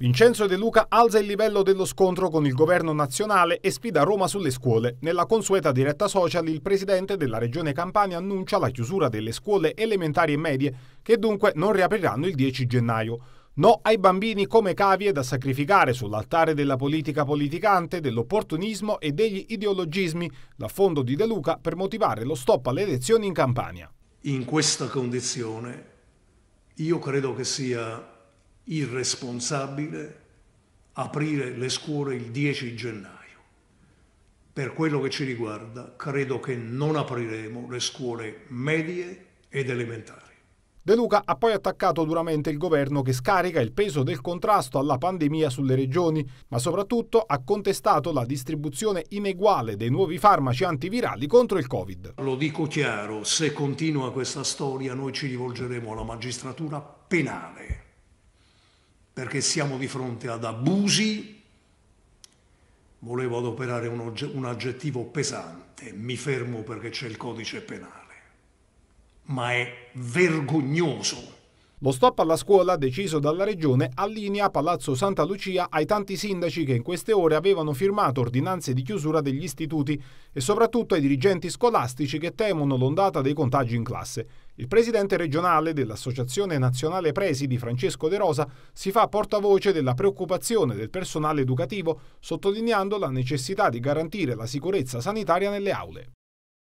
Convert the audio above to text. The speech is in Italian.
Vincenzo De Luca alza il livello dello scontro con il governo nazionale e sfida Roma sulle scuole. Nella consueta diretta social il presidente della regione Campania annuncia la chiusura delle scuole elementari e medie, che dunque non riapriranno il 10 gennaio. No ai bambini come cavie da sacrificare sull'altare della politica politicante, dell'opportunismo e degli ideologismi, l'affondo di De Luca per motivare lo stop alle elezioni in Campania. In questa condizione io credo che sia irresponsabile aprire le scuole il 10 gennaio. Per quello che ci riguarda, credo che non apriremo le scuole medie ed elementari. De Luca ha poi attaccato duramente il governo che scarica il peso del contrasto alla pandemia sulle regioni, ma soprattutto ha contestato la distribuzione ineguale dei nuovi farmaci antivirali contro il Covid. Lo dico chiaro, se continua questa storia noi ci rivolgeremo alla magistratura penale perché siamo di fronte ad abusi, volevo adoperare un, aggettivo pesante, mi fermo perché c'è il codice penale, ma è vergognoso lo stop alla scuola deciso dalla Regione allinea Palazzo Santa Lucia ai tanti sindaci che in queste ore avevano firmato ordinanze di chiusura degli istituti e soprattutto ai dirigenti scolastici che temono l'ondata dei contagi in classe. Il presidente regionale dell'Associazione Nazionale Presidi, Francesco De Rosa, si fa portavoce della preoccupazione del personale educativo, sottolineando la necessità di garantire la sicurezza sanitaria nelle aule.